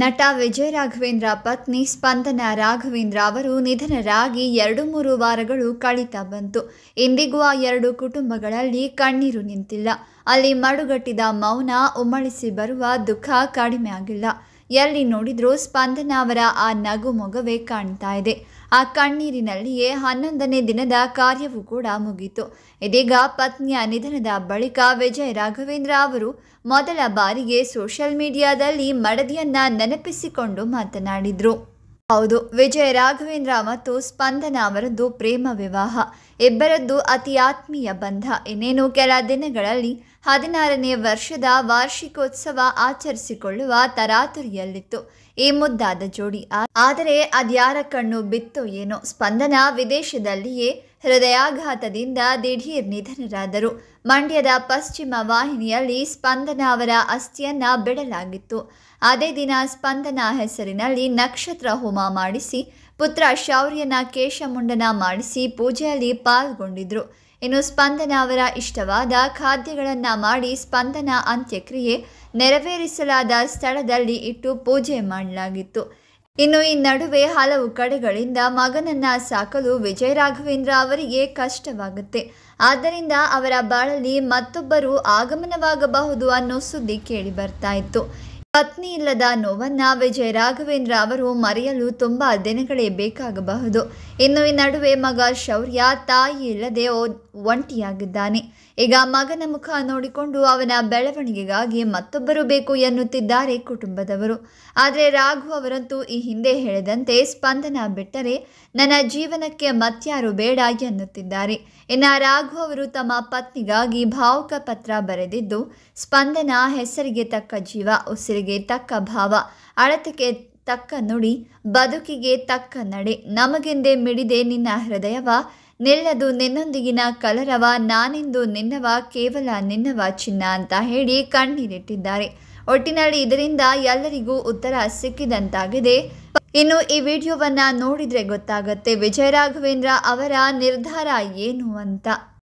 ನಟ ವಿಜಯ ರಾಘವೇಂದ್ರ ಪತ್ನಿ ಸ್ಪಂದನ ರಾಘವೇಂದ್ರ ಅವರು ನಿಧನರಾಗಿ ಎರಡು ಮೂರು ವಾರಗಳು ಕಳೀತಾ ಬಂತು ಇಂದಿಗೂ ಆ ಎರಡು ಕುಟುಂಬಗಳಲ್ಲಿ ಕಣ್ಣೀರು ನಿಂತಿಲ್ಲ ಅಲ್ಲಿ ಮಡುಗಟ್ಟಿದ ಮೌನ ಉಮ್ಮಳಿಸಿ ಬರುವ ದುಃಖ ಕಡಿಮೆ ಆಗಿಲ್ಲ ಎಲ್ಲಿ ನೋಡಿದ್ರೂ ಸ್ಪಂದನ ಅವರ ಆ ನಗು ಮೊಗವೇ ಕಾಣ್ತಾ ಇದೆ ಆ ಕಣ್ಣೀರಿನಲ್ಲಿಯೇ ಹನ್ನೊಂದನೇ ದಿನದ ಕಾರ್ಯವೂ ಕೂಡ ಮುಗಿತು ಇದೀಗ ಪತ್ನಿಯ ನಿಧನದ ಬಳಿಕ ವಿಜಯ್ ರಾಘವೇಂದ್ರ ಅವರು ಮೊದಲ ಬಾರಿಗೆ ಸೋಷಿಯಲ್ ಮೀಡಿಯಾದಲ್ಲಿ ಮಡದಿಯನ್ನ ನೆನಪಿಸಿಕೊಂಡು ಮಾತನಾಡಿದರು ಹೌದು ವಿಜಯ್ ರಾಘವೇಂದ್ರ ಮತ್ತು ಸ್ಪಂದನ ಅವರದ್ದು ಪ್ರೇಮ ವಿವಾಹ ಇಬ್ಬರದ್ದು ಅತಿ ಆತ್ಮೀಯ ಬಂಧ ಇನ್ನೇನು ಕೆಲ ದಿನಗಳಲ್ಲಿ ಹದಿನಾರನೇ ವರ್ಷದ ವಾರ್ಷಿಕೋತ್ಸವ ಆಚರಿಸಿಕೊಳ್ಳುವ ತರಾತುರಿಯಲ್ಲಿತ್ತು ಈ ಮುದ್ದಾದ ಜೋಡಿ ಆದರೆ ಅದ್ಯಾರ ಕಣ್ಣು ಬಿತ್ತೋ ಏನೋ ಸ್ಪಂದನ ವಿದೇಶದಲ್ಲಿಯೇ ಹೃದಯಾಘಾತದಿಂದ ದಿಢೀರ್ ನಿಧನರಾದರು ಮಂಡ್ಯದ ಪಶ್ಚಿಮ ವಾಹಿನಿಯಲ್ಲಿ ಸ್ಪಂದನ ಅವರ ಅಸ್ಥಿಯನ್ನ ಬಿಡಲಾಗಿತ್ತು ಅದೇ ದಿನ ಸ್ಪಂದನ ಹೆಸರಿನಲ್ಲಿ ನಕ್ಷತ್ರ ಹೋಮ ಮಾಡಿಸಿ ಪುತ್ರ ಶೌರ್ಯನ ಕೇಶಮುಂಡನ ಮಾಡಿಸಿ ಪೂಜೆಯಲ್ಲಿ ಪಾಲ್ಗೊಂಡಿದ್ರು ಇನ್ನು ಸ್ಪಂದನ ಅವರ ಇಷ್ಟವಾದ ಖಾದ್ಯಗಳನ್ನು ಮಾಡಿ ಸ್ಪಂದನ ಅಂತ್ಯಕ್ರಿಯೆ ನೆರವೇರಿಸಲಾದ ಸ್ಥಳದಲ್ಲಿ ಇಟ್ಟು ಪೂಜೆ ಮಾಡಲಾಗಿತ್ತು ಇನ್ನು ಈ ನಡುವೆ ಹಲವು ಕಡೆಗಳಿಂದ ಮಗನನ್ನ ಸಾಕಲು ವಿಜಯ ರಾಘವೇಂದ್ರ ಅವರಿಗೆ ಕಷ್ಟವಾಗುತ್ತೆ ಆದ್ದರಿಂದ ಅವರ ಬಾಳಲ್ಲಿ ಮತ್ತೊಬ್ಬರು ಆಗಮನವಾಗಬಹುದು ಅನ್ನೋ ಸುದ್ದಿ ಕೇಳಿ ಬರ್ತಾ ಇತ್ತು ಪತ್ನಿ ಇಲ್ಲದ ನೋವನ್ನ ವಿಜಯ ರಾಘವೇಂದ್ರ ಅವರು ಮರೆಯಲು ತುಂಬಾ ದಿನಗಳೇ ಬೇಕಾಗಬಹುದು ಇನ್ನು ಈ ನಡುವೆ ಮಗ ಶೌರ್ಯ ತಾಯಿ ಇಲ್ಲದೆ ಒಂಟಿಯಾಗಿದ್ದಾನೆ ಈಗ ಮಗನ ಮುಖ ನೋಡಿಕೊಂಡು ಅವನ ಬೆಳವಣಿಗೆಗಾಗಿ ಮತ್ತೊಬ್ಬರು ಬೇಕು ಎನ್ನುತ್ತಿದ್ದಾರೆ ಕುಟುಂಬದವರು ಆದರೆ ರಾಘು ಅವರಂತೂ ಈ ಹಿಂದೆ ಹೇಳಿದಂತೆ ಸ್ಪಂದನ ಬಿಟ್ಟರೆ ನನ್ನ ಜೀವನಕ್ಕೆ ಮತ್ಯಾರು ಬೇಡ ಎನ್ನುತ್ತಿದ್ದಾರೆ ಇನ್ನು ರಾಘು ಅವರು ತಮ್ಮ ಪತ್ನಿಗಾಗಿ ಭಾವುಕ ಪತ್ರ ಬರೆದಿದ್ದು ಸ್ಪಂದನ ಹೆಸರಿಗೆ ತಕ್ಕ ಜೀವ ಉಸಿರಿಗೆ ತಕ್ಕ ಭಾವ ಅಳತೆಗೆ ತಕ್ಕ ನುಡಿ ಬದುಕಿಗೆ ತಕ್ಕ ನಡೆ ನಮಗೆಂದೇ ಮಿಡಿದೆ ನಿನ್ನ ಹೃದಯವ ನಿಲ್ಲದು ನಿನ್ನೊಂದಿಗಿನ ಕಲರವ ನಾನೆಂದು ನಿನ್ನವ ಕೇವಲ ನಿನ್ನವ ಚಿನ್ನ ಅಂತ ಹೇಳಿ ಕಣ್ಣೀರಿಟ್ಟಿದ್ದಾರೆ ಒಟ್ಟಿನಲ್ಲಿ ಇದರಿಂದ ಎಲ್ಲರಿಗೂ ಉತ್ತರ ಸಿಕ್ಕಿದಂತಾಗಿದೆ ಇನ್ನು ಈ ವಿಡಿಯೋವನ್ನ ನೋಡಿದ್ರೆ ಗೊತ್ತಾಗುತ್ತೆ ವಿಜಯ ರಾಘವೇಂದ್ರ ಅವರ ನಿರ್ಧಾರ ಏನು ಅಂತ